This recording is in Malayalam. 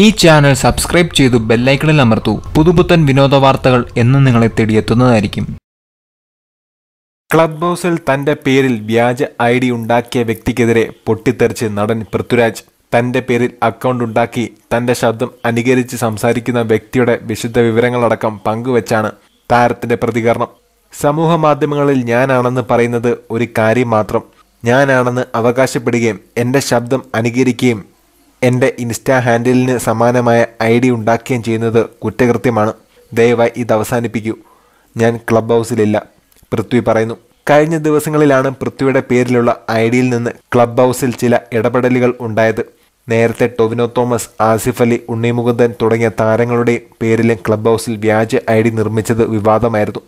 ഈ ചാനൽ സബ്സ്ക്രൈബ് ചെയ്തു ബെല്ലൈക്കണിൽ അമർത്തൂ പുതുപുത്തൻ വിനോദ വാർത്തകൾ എന്ന് നിങ്ങളെ തേടിയെത്തുന്നതായിരിക്കും ക്ലബ് ഹൗസിൽ തൻ്റെ പേരിൽ വ്യാജ ഐ ഡി ഉണ്ടാക്കിയ വ്യക്തിക്കെതിരെ പൊട്ടിത്തെറിച്ച് നടൻ പൃഥ്വിരാജ് തൻ്റെ പേരിൽ അക്കൗണ്ട് ഉണ്ടാക്കി തൻ്റെ ശബ്ദം അനുകരിച്ച് സംസാരിക്കുന്ന വ്യക്തിയുടെ വിശുദ്ധ വിവരങ്ങളടക്കം പങ്കുവച്ചാണ് താരത്തിൻ്റെ പ്രതികരണം സമൂഹ മാധ്യമങ്ങളിൽ ഞാനാണെന്ന് പറയുന്നത് ഒരു കാര്യം മാത്രം ഞാനാണെന്ന് അവകാശപ്പെടുകയും എൻ്റെ ശബ്ദം അനുകരിക്കുകയും എൻ്റെ ഇൻസ്റ്റാ ഹാൻഡിലിന് സമാനമായ ഐ ഡി ഉണ്ടാക്കുകയും ചെയ്യുന്നത് കുറ്റകൃത്യമാണ് ദയവായി ഇത് അവസാനിപ്പിക്കൂ ഞാൻ ക്ലബ് ഹൗസിലില്ല പൃഥ്വി പറയുന്നു കഴിഞ്ഞ ദിവസങ്ങളിലാണ് പൃഥ്വിയുടെ പേരിലുള്ള ഐ ഡിയിൽ നിന്ന് ക്ലബ് ഹൗസിൽ ചില ഇടപെടലുകൾ ഉണ്ടായത് നേരത്തെ ടൊവിനോ തോമസ് ആസിഫ് അലി ഉണ്ണിമുകുന്ദൻ തുടങ്ങിയ താരങ്ങളുടെ പേരിലും ക്ലബ് ഹൗസിൽ വ്യാജ ഐ ഡി നിർമ്മിച്ചത് വിവാദമായിരുന്നു